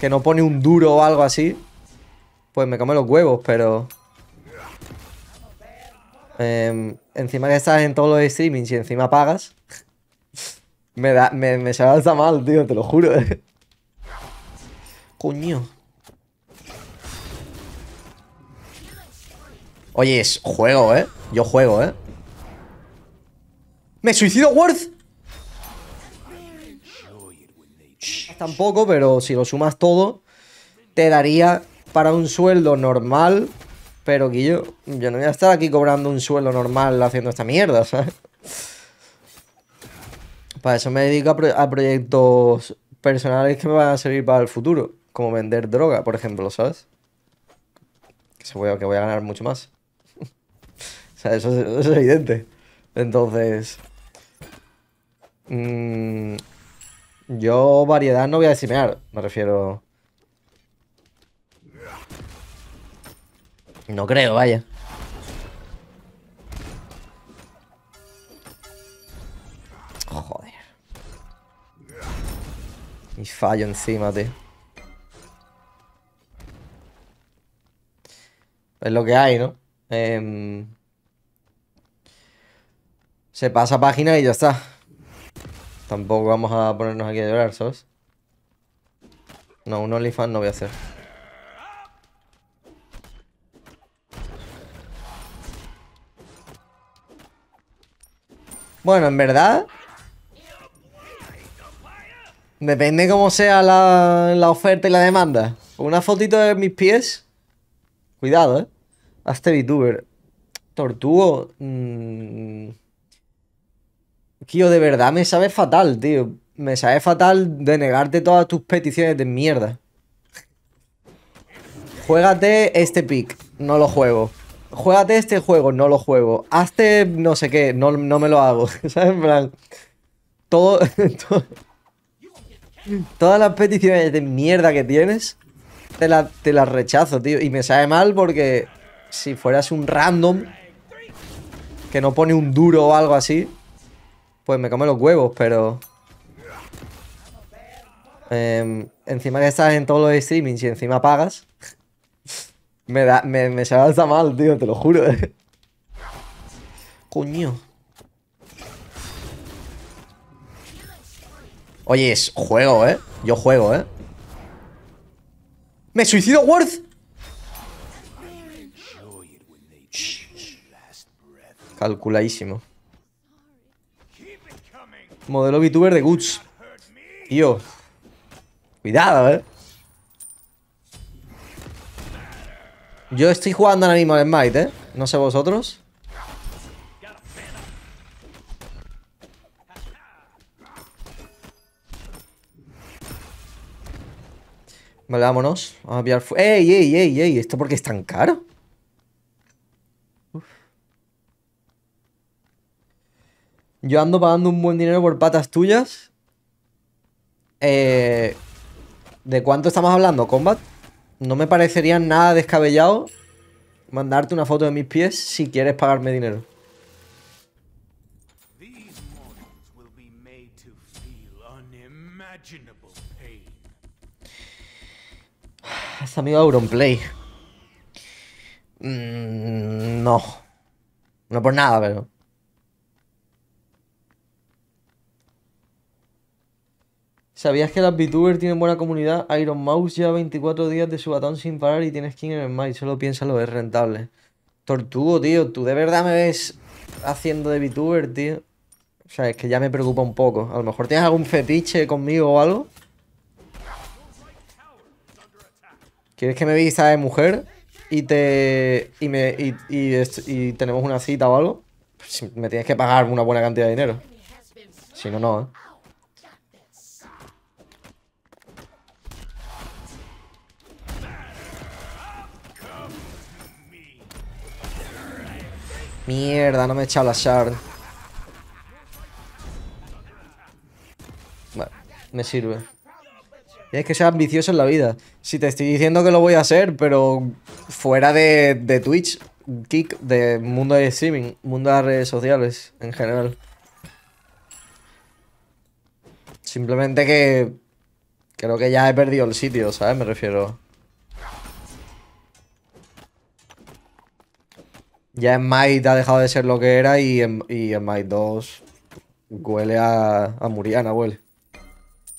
que no pone un duro o algo así, pues me come los huevos, pero... Em, encima que estás en todos los streamings y encima pagas. me da, me, me salta mal, tío, te lo juro. Eh. Coño. Oye, es juego, ¿eh? Yo juego, ¿eh? ¿Me suicido Worth? tampoco, pero si lo sumas todo, te daría para un sueldo normal. Pero que yo, yo no voy a estar aquí cobrando un sueldo normal haciendo esta mierda, ¿sabes? Para eso me dedico a, proyectos personales que me van a servir para el futuro. Como vender droga, por ejemplo, ¿sabes? Que, voy, a, que voy a ganar mucho más. o sea, eso es, eso es evidente. Entonces... Mmm... Yo variedad no voy a decimear, me refiero... No creo, vaya. Joder. Y fallo encima, tío. Es lo que hay, ¿no? Em, se pasa página y ya está. Tampoco vamos a ponernos aquí a llorar, ¿sos? No, un OnlyFans no voy a hacer. Bueno, en verdad... Depende cómo sea la, la oferta y la demanda. Una fotito de mis pies. Cuidado, eh. A este VTuber. Tortugo. Mmm... Tío, de verdad me sabe fatal, tío. Me sabe fatal denegarte negarte todas tus peticiones de mierda. Juégate este pick. No lo juego. Juégate este juego. No lo juego. Hazte no sé qué. No, me lo hago. ¿Sabes? En plan... Todo... todas las peticiones de mierda que tienes, te, te las rechazo, tío. Y me sabe mal porque si fueras un random que no pone un duro o algo así, pues me come los huevos, pero... Em, encima que estás en todos los streamings y encima pagas. me da, me, me mal, tío, te lo juro. Coño. Oye, es juego, ¿eh? Yo juego, ¿eh? ¡Me suicido, Worth! Calculadísimo. Modelo VTuber de Guts. Tío. Cuidado, eh. Yo estoy jugando ahora mismo al Smite, eh. No sé vosotros. Vale, vámonos. Vamos a pillar... ¡Ey, ey, ey, ey! ¿Esto por qué es tan caro? Yo ando pagando un buen dinero por patas tuyas. Eh, ¿De cuánto estamos hablando, Combat? No me parecería nada descabellado mandarte una foto de mis pies si quieres pagarme dinero. Hasta amigo Auronplay. Mm, no. No por nada, pero... ¿Sabías que las VTubers tienen buena comunidad? Iron Mouse ya 24 días de su batón sin parar y tiene skin en el mind. Solo piénsalo, es rentable. Tortugo, tío, tú de verdad me ves haciendo de VTuber, tío. O sea, es que ya me preocupa un poco. A lo mejor tienes algún fetiche conmigo o algo. ¿Quieres que me vista de mujer? Y te. Y me. Y, y tenemos una cita o algo. Pues me tienes que pagar una buena cantidad de dinero. Si no, no, eh. Mierda, no me echado la shard. Bueno, me sirve. Tienes es que ser ambicioso en la vida. Si te estoy diciendo que lo voy a hacer, pero fuera de, de Twitch, kick, de mundo de streaming, mundo de redes sociales en general. Simplemente que creo que ya he perdido el sitio, ¿sabes? Me refiero. ya Smite ha dejado de ser lo que era y, en, y Smite 2 huele a, a Muriana, huele.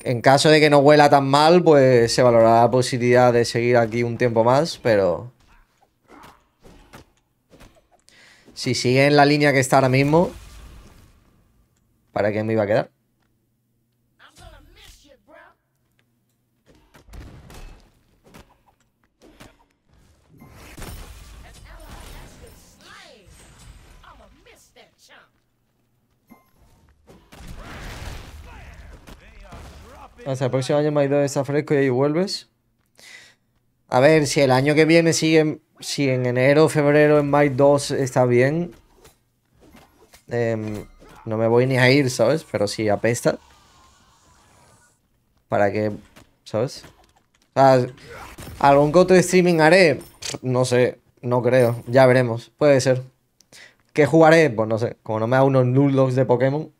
En caso de que no huela tan mal, pues se valorará la posibilidad de seguir aquí un tiempo más, pero... Si sigue en la línea que está ahora mismo, ¿para qué me iba a quedar? O sea, el próximo año My2 está fresco y ahí vuelves. A ver, si el año que viene sigue si en enero, febrero, en May 2 está bien, em, no me voy ni a ir, ¿sabes? Pero si apesta. Para que, ¿sabes? algún coto streaming haré. No sé, no creo. Ya veremos. Puede ser. ¿Qué jugaré? Pues no sé. Como no me da unos logs de Pokémon.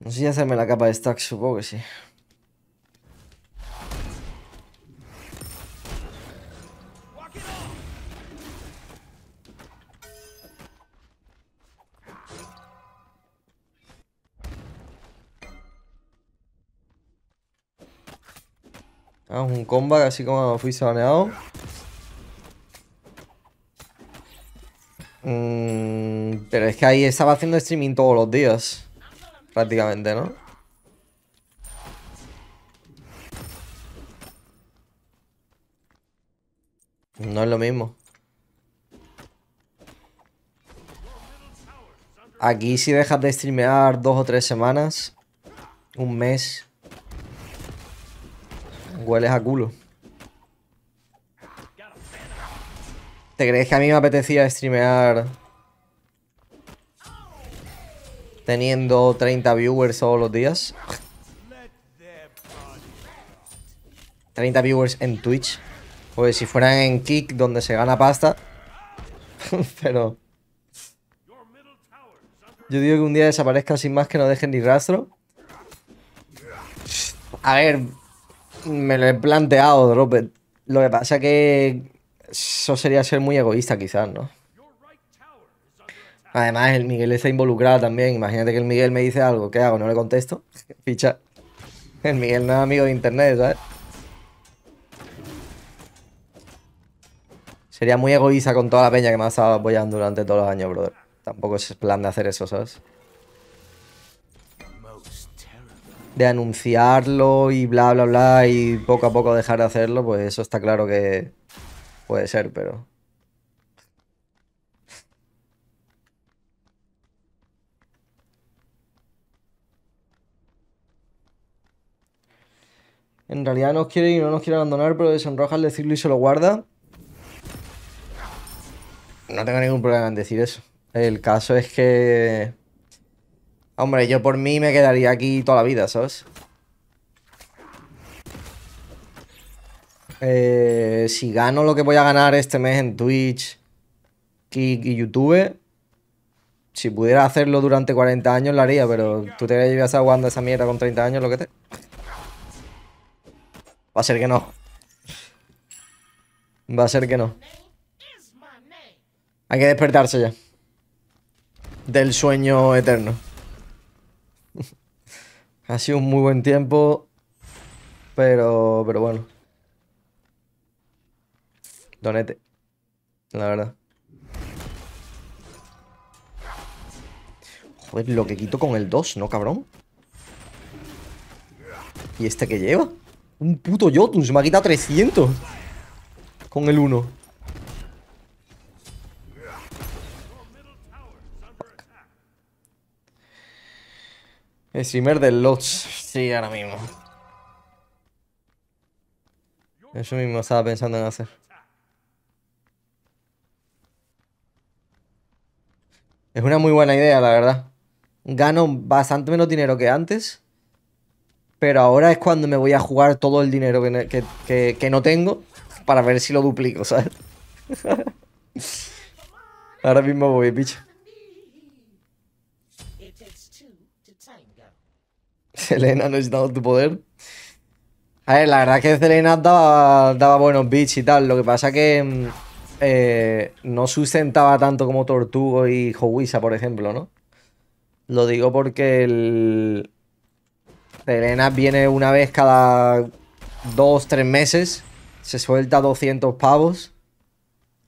No sé si hacerme la capa de stack, supongo que sí. Ah, un combat así como fui saneado. Mm, pero es que ahí estaba haciendo streaming todos los días. Prácticamente, ¿no? No es lo mismo. Aquí si dejas de streamear dos o tres semanas, un mes, hueles a culo. ¿Te crees que a mí me apetecía streamear teniendo 30 viewers todos los días. 30 viewers en Twitch. Pues si fueran en Kick, donde se gana pasta. Pero... Yo digo que un día desaparezca sin más que no dejen ni rastro. A ver, me lo he planteado, Robert. Lo que pasa que eso sería ser muy egoísta quizás, ¿no? Además, el Miguel está involucrado también. Imagínate que el Miguel me dice algo. ¿Qué hago? ¿No le contesto? Ficha. El Miguel no es amigo de internet, ¿sabes? Sería muy egoísta con toda la peña que me ha estado apoyando durante todos los años, brother. Tampoco es plan de hacer eso, ¿sabes? De anunciarlo y bla, bla, bla, y poco a poco dejar de hacerlo, pues eso está claro que puede ser, pero... en realidad nos quiere y no nos quiere abandonar, pero desenroja el decirlo y se lo guarda. No tengo ningún problema en decir eso. El caso es que... Hombre, yo por mí me quedaría aquí toda la vida, ¿sabes? Eh, si gano lo que voy a ganar este mes en Twitch y, y YouTube, si pudiera hacerlo durante 40 años lo haría, pero tú te llevas llevas esa mierda con 30 años, lo que te... Va a ser que no. Va a ser que no. Hay que despertarse ya. Del sueño eterno. ha sido un muy buen tiempo. Pero, pero bueno. Donete. La verdad. Joder, lo que quito con el 2, ¿no, cabrón? ¿Y este que lleva? Un puto Jotun, se me ha quitado 300 Con el 1 El streamer del Lodge Sí, ahora mismo Eso mismo estaba pensando en hacer Es una muy buena idea, la verdad Gano bastante menos dinero que antes pero ahora es cuando me voy a jugar todo el dinero que, no tengo para ver si lo duplico, ¿sabes? ahora mismo voy, bitch Selena necesitamos tu poder. A ver, la verdad es que Selena daba, daba buenos bits y tal. Lo que pasa que mm, eh, no sustentaba tanto como Tortugo y Jowisa, por ejemplo, ¿no? Lo digo porque el, Elena viene una vez cada dos, tres meses. Se suelta 200 pavos.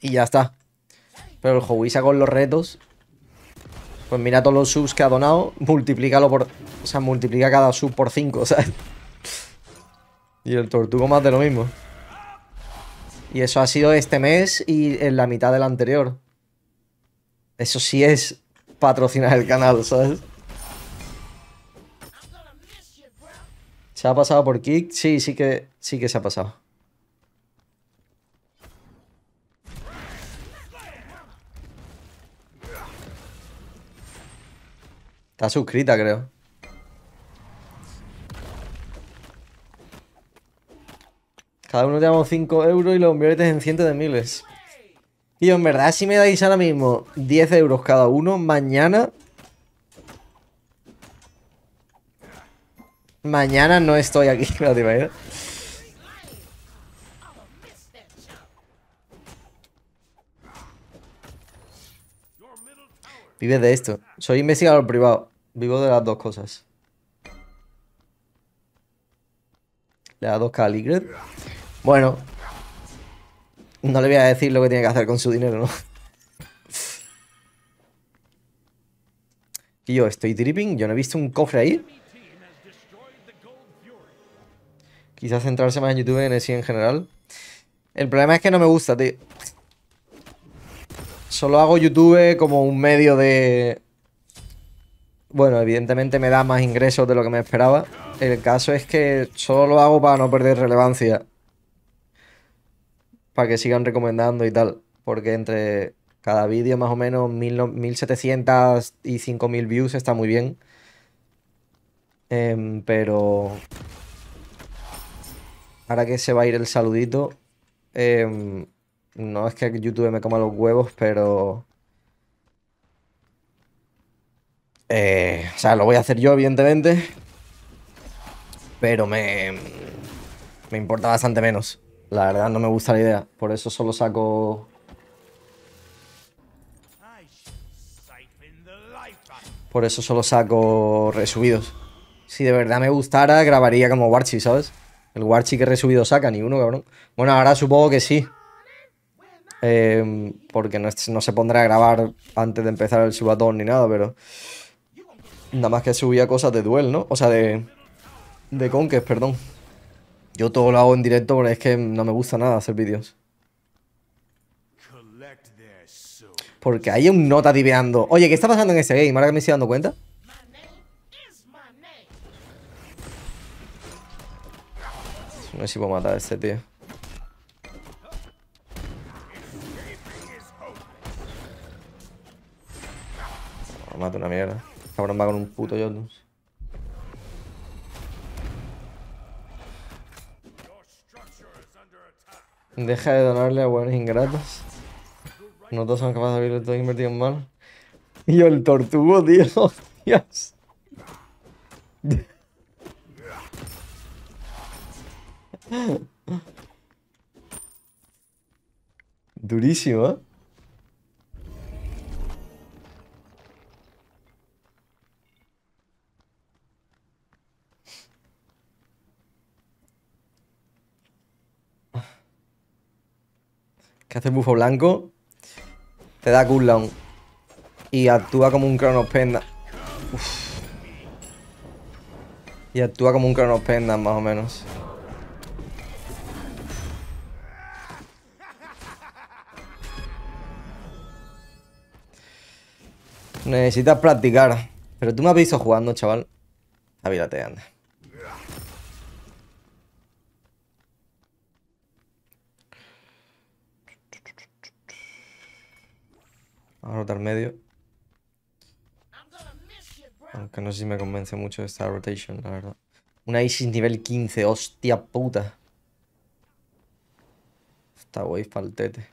Y ya está. Pero el Jowisa con los retos. Pues mira todos los subs que ha donado. Multiplícalo por. O sea, multiplica cada sub por 5, ¿sabes? Y el tortugo más de lo mismo. Y eso ha sido este mes y en la mitad del anterior. Eso sí es patrocinar el canal, ¿sabes? ¿Se ha pasado por kick? Sí, sí que, sí que se ha pasado. Está suscrita, creo. Cada uno te damos 5 euros y lo conviertes en cientos de miles. Y en verdad, si me dais ahora mismo 10 euros cada uno, mañana Mañana no estoy aquí, no te imaginas. Vive de esto. Soy investigador privado. Vivo de las dos cosas. Le da dos Bueno. No le voy a decir lo que tiene que hacer con su dinero, ¿no? Y yo estoy dripping. Yo no he visto un cofre ahí. Quizás centrarse más en YouTube en el sí en general. El problema es que no me gusta, tío. Solo hago YouTube como un medio de... Bueno, evidentemente me da más ingresos de lo que me esperaba. El caso es que solo lo hago para no perder relevancia. Para que sigan recomendando y tal. Porque entre cada vídeo más o menos 1700 y 5000 views está muy bien. Em, pero ahora que se va a ir el saludito, em, no es que YouTube me coma los huevos, pero... Eh, o sea, lo voy a hacer yo, evidentemente. Pero me... Me importa bastante menos. La verdad, no me gusta la idea. Por eso solo saco... Por eso solo saco resubidos. Si de verdad me gustara, grabaría como Warchi, ¿sabes? El Warchi que he resubido saca, ni uno, cabrón. Bueno, ahora supongo que sí. Em, porque no, se pondrá a grabar antes de empezar el subatón ni nada, pero... Nada más que subía cosas de duel, ¿no? O sea, de... De Conquest, perdón. Yo todo lo hago en directo porque es que no me gusta nada hacer vídeos. Porque hay un nota diveando. Oye, ¿qué está pasando en este game? Ahora que me estoy dando cuenta. sé si puedo matar a este tío. Oh, mato una mierda. Cabrón va con un puto Jotuns. Deja de donarle a buenos ingratos. No todos son capaces de abrir todo invertido en mal. Y yo el tortugo, tío. Dios. Durísimo, ¿eh? ¿Qué hace el bufo blanco? Te da cooldown. Y actúa como un crono Y actúa como un Cronos más o menos. Necesitas practicar. Pero tú me has visto jugando, chaval. Avírate anda. Vamos a rotar medio. Aunque no sé si me convence mucho esta rotation, la verdad. Una Isis nivel 15, hostia puta. Está wey, faltete.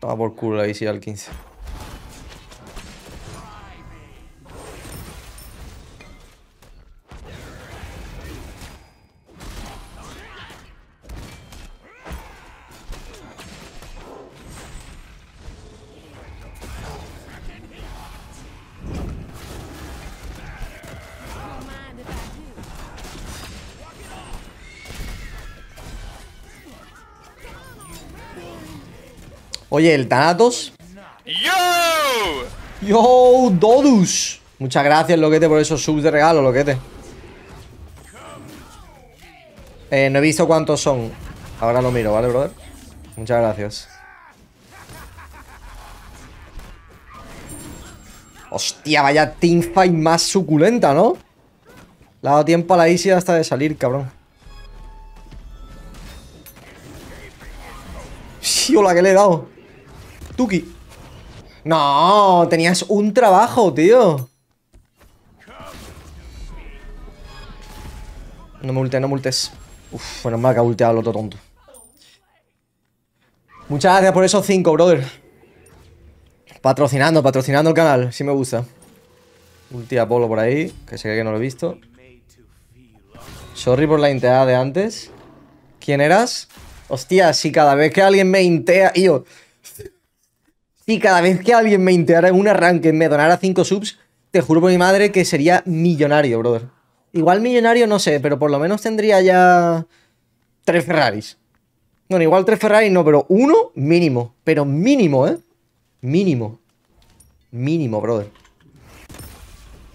Toma por culo la bici al 15. Oye, el Thanatos. ¡Yo! ¡Yo, Dodus! Muchas gracias, Loquete, por esos subs de regalo, Loquete. Eh, no he visto cuántos son. Ahora lo miro, ¿vale, brother? Muchas gracias. Hostia, vaya teamfight más suculenta, ¿no? Le ha dado tiempo a la Isia hasta de salir, cabrón. Sí, hola, que le he dado. Tuki. No, tenías un trabajo, tío. No multes, no multes. ultes. Uf, bueno, mal que ha ulteado al otro tonto. Muchas gracias por esos cinco, brother. Patrocinando, patrocinando el canal. Si me gusta. Ulti Polo por ahí, que sé que no lo he visto. Sorry por la inteada de antes. ¿Quién eras? Hostia, si cada vez que alguien me intea... Yo, y cada vez que alguien me integrara en un arranque me donara 5 subs, te juro por mi madre que sería millonario, brother. Igual millonario no sé, pero por lo menos tendría ya tres Ferraris. Bueno, igual tres Ferraris no, pero uno mínimo. Pero mínimo, ¿eh? Mínimo. Mínimo, brother.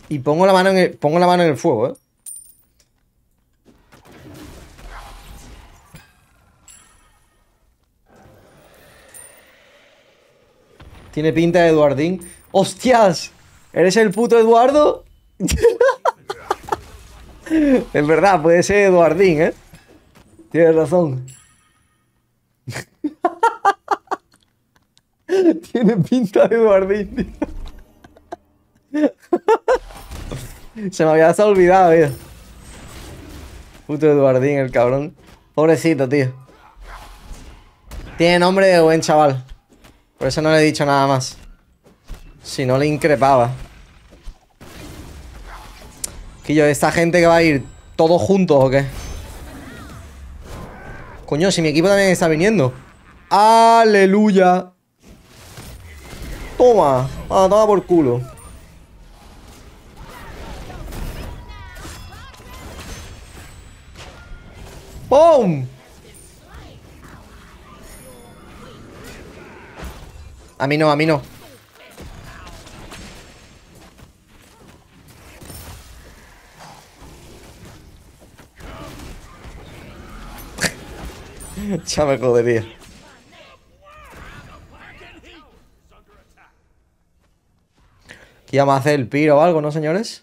Y pongo la mano en pongo la mano en el fuego, ¿eh? Tiene pinta de Eduardín. ¡Hostias! ¿Eres el puto Eduardo? es verdad, puede ser Eduardín, ¿eh? Tienes razón. Tiene pinta de Eduardín, Se me había hasta olvidado, tío. Puto Eduardín, el cabrón. Pobrecito, tío. Tiene nombre de buen chaval. Por eso no le he dicho nada más. Si no le increpaba. yo ¿esta gente que va a ir todos juntos o qué? Coño, si mi equipo también está viniendo. ¡Aleluya! Toma. Ah, toma por culo. ¡Pum! A mí no, a mí no. ya me jodería. ¿Qué vamos a hacer? ¿El piro o algo, no, señores?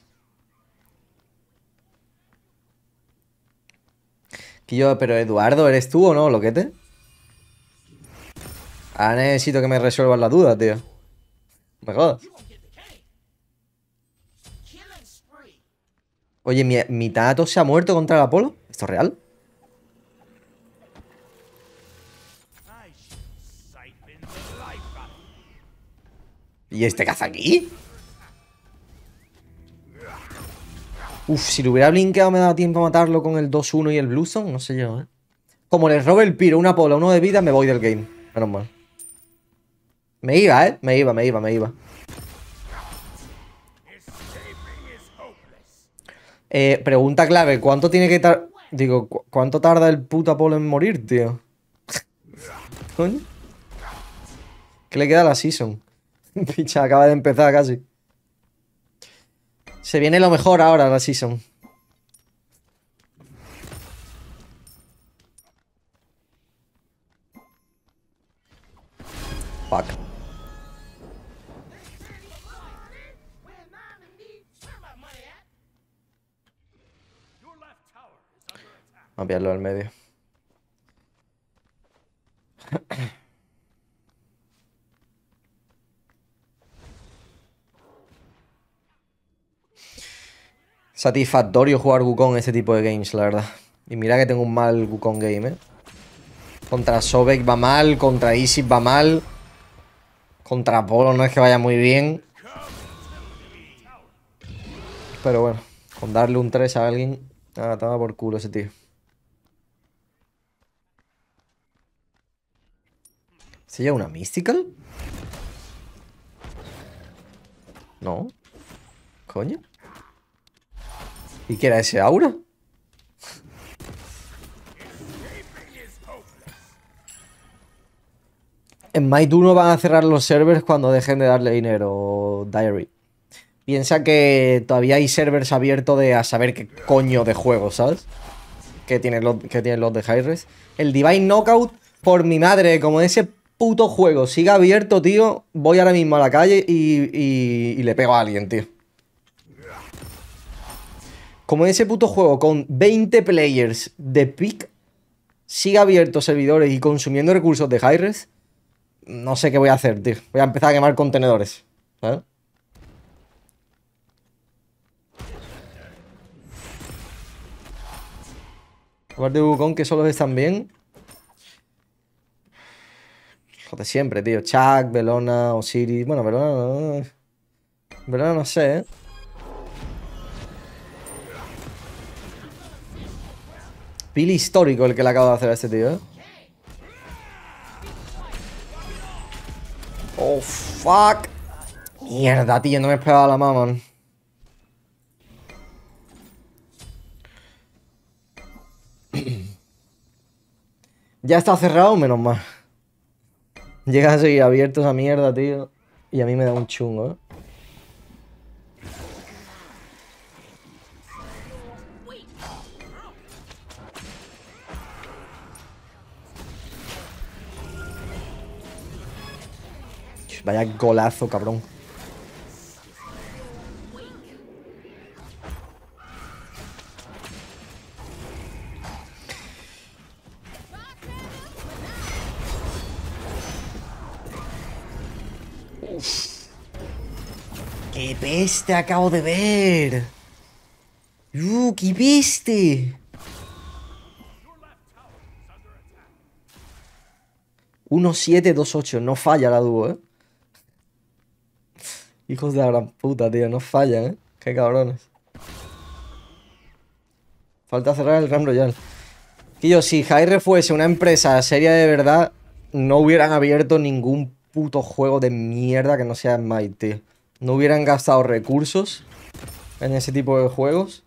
yo, pero Eduardo, ¿eres tú o no, loquete? Ahora necesito que me resuelvan la duda, tío. Me Oye, ¿mi, mi Tato se ha muerto contra el Apolo? ¿Esto es real? ¿Y este caza aquí? Uf, si lo hubiera blinkeado me daba tiempo a matarlo con el 2-1 y el Bluestone. No sé yo, ¿eh? Como le robe el piro, una pola, uno de vida, me voy del game. Menos mal. Me iba, ¿eh? Me iba, me iba, me iba. Eh, pregunta clave, ¿cuánto tiene que tardar... Digo, ¿cuánto tarda el puta Paul en morir, tío? ¿Qué le queda a la season? Picha, acaba de empezar casi. Se viene lo mejor ahora la season. Fuck. Mapearlo al medio. Satisfactorio jugar Wukong ese tipo de games, la verdad. Y mira que tengo un mal Wukong game, ¿eh? Contra Sobek va mal, contra Isis va mal. Contra Polo no es que vaya muy bien. Pero bueno, con darle un 3 a alguien... estaba por culo ese tío. ¿Se lleva una Mystical? No. ¿Coño? ¿Y qué era ese aura? En Might 1 van a cerrar los servers cuando dejen de darle dinero, Diary. Piensa que todavía hay servers abiertos de a saber qué coño de juego, ¿sabes? Que tienen los, que tienen los de Hyres. El Divine Knockout, por mi madre, como ese puto juego sigue abierto, tío, voy ahora mismo a la calle y, le pego a alguien, tío. Como en ese puto juego con 20 players de pick sigue abierto servidores y consumiendo recursos de hires. no sé qué voy a hacer, tío. Voy a empezar a quemar contenedores, ¿sabes? Guardia de Wukong que solo están bien de siempre, tío. Chuck, Belona, Osiris. Bueno, Belona no. Belona no sé, ¿eh? Pili histórico el que le acabo de hacer a este tío, ¿eh? Oh, fuck. Mierda, tío, no me he esperaba la mamón. ya está cerrado, menos mal a así abiertos a mierda, tío. Y a mí me da un chungo, ¿eh? Vaya golazo, cabrón. Este acabo de ver. Uh, ¿qué viste? Uno, siete, dos, ocho. No falla la dúo, ¿eh? Hijos de la gran puta, tío. No falla, ¿eh? Qué cabrones. Falta cerrar el Ram Royal. Tío, si Jaire fuese una empresa seria de verdad, no hubieran abierto ningún puto juego de mierda que no sea Smite, tío no hubieran gastado recursos en ese tipo de juegos.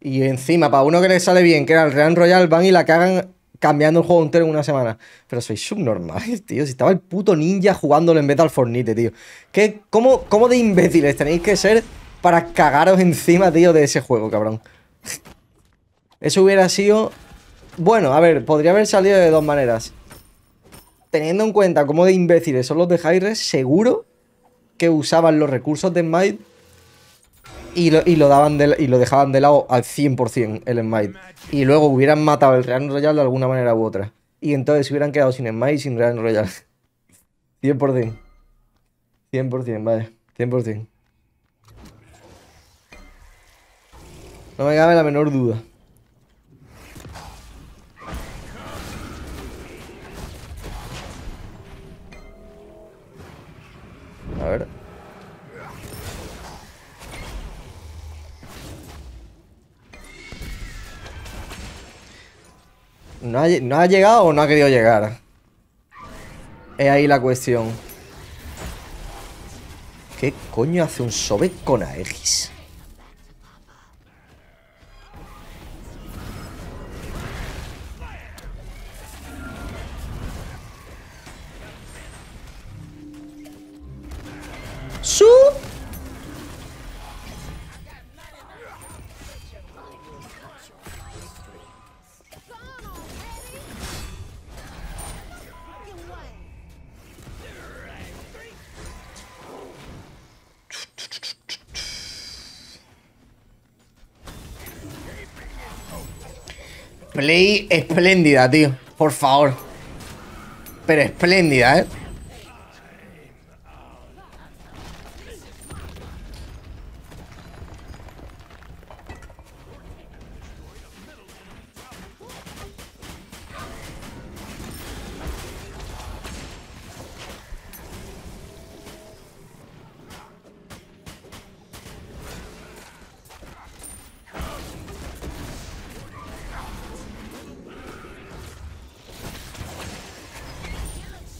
Y encima, para uno que le sale bien, que era el Real Royal, van y la cagan cambiando el juego entero en una semana. Pero sois subnormales, tío. Si estaba el puto ninja jugándolo en vez al Fornite, tío. ¿Qué, cómo, ¿Cómo de imbéciles tenéis que ser para cagaros encima, tío, de ese juego, cabrón? Eso hubiera sido... Bueno, a ver, podría haber salido de dos maneras. Teniendo en cuenta cómo de imbéciles son los de Jaires, seguro que usaban los recursos de Smite y lo, y lo, daban y lo dejaban de lado al 100% el Smite. Y luego hubieran matado el Real Royal de alguna manera u otra. Y entonces se hubieran quedado sin Smite y sin Real Royal. 100%. 100%, vale. 100%. No me cabe la menor duda. ¿No ha, llegado o no ha querido llegar? Es ahí la cuestión. ¿Qué coño hace un Sobek con Aegis? Leí espléndida, tío. Por favor. Pero espléndida, ¿eh?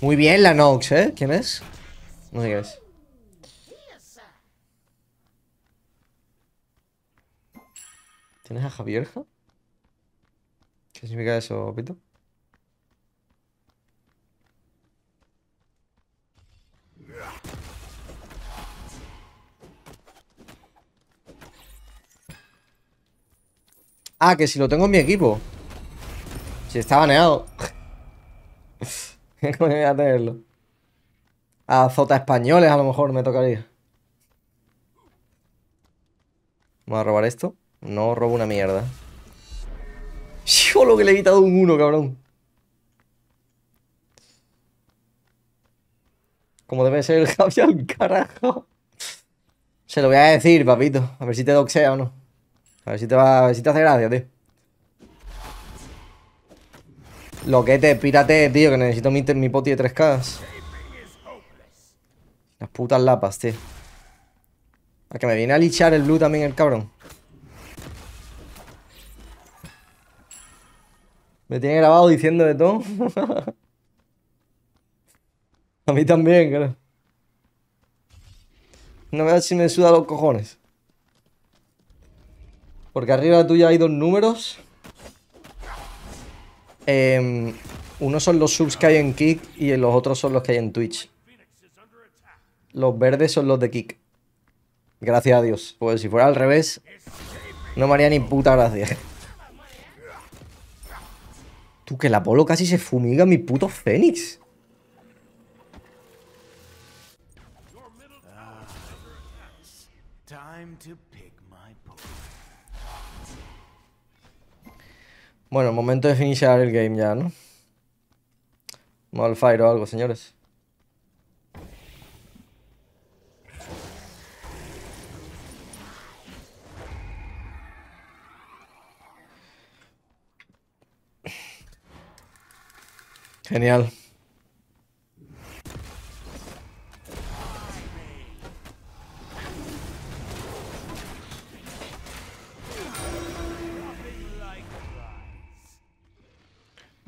Muy bien, la Nox, ¿eh? ¿Quién es? No sé ¿Tienes a Javierja? ¿Qué significa eso, Pito? Ah, que si lo tengo en mi equipo. Si está baneado. voy a tenerlo? A Zota españoles a lo mejor me tocaría. Vamos a robar esto. No robo una mierda. Yo lo que le he quitado un 1, cabrón. Como debe ser el Javier, carajo. Se lo voy a decir, papito. A ver si te doxea o no. A ver si te va. A ver si te hace gracia, tío. Lo que te, pírate, tío, que necesito mi, mi poti de 3K. Las putas lapas, tío. A que me viene a lichar el blue también el cabrón. Me tiene grabado diciendo de todo. a mí también, creo No me si me suda los cojones. Porque arriba tuya hay dos números. Uno em, unos son los subs que hay en Kick y los otros son los que hay en Twitch. Los verdes son los de Kick. Gracias a Dios. Pues si fuera al revés, no me haría ni puta gracia. Tú, que el Apolo casi se fumiga mi puto Fénix. Bueno, momento de iniciar el game ya, ¿no? Malfire fire o algo, señores. Genial.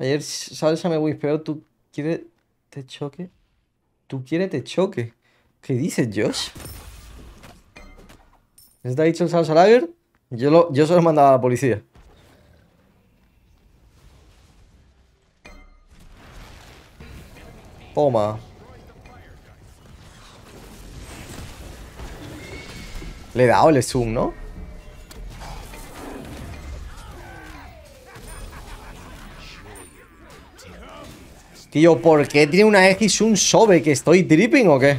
Ayer Salsa me whispeó, ¿tú quieres te choque? ¿Tú quieres te choque? ¿Qué dices, Josh? ¿Está ha dicho el Salsa Lager? Yo, lo, yo se lo mandado a la policía. Toma. Le he dado el zoom, ¿no? Que ¿por qué tiene una X un sobe? ¿Que estoy tripping o qué?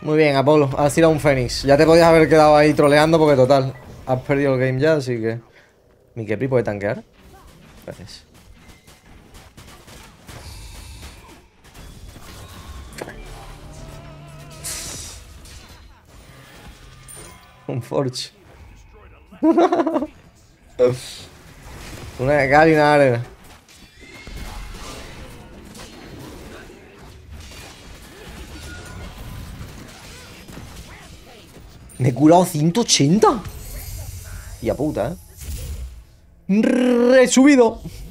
Muy bien, Apolo, has tirado un Fénix. Ya te podías haber quedado ahí troleando porque total, has perdido el game ya, así que... ¿Mi Kepri puede tanquear? Gracias. Un Forge. una una Me he curado 180. Y a puta, ¿eh? Resubido.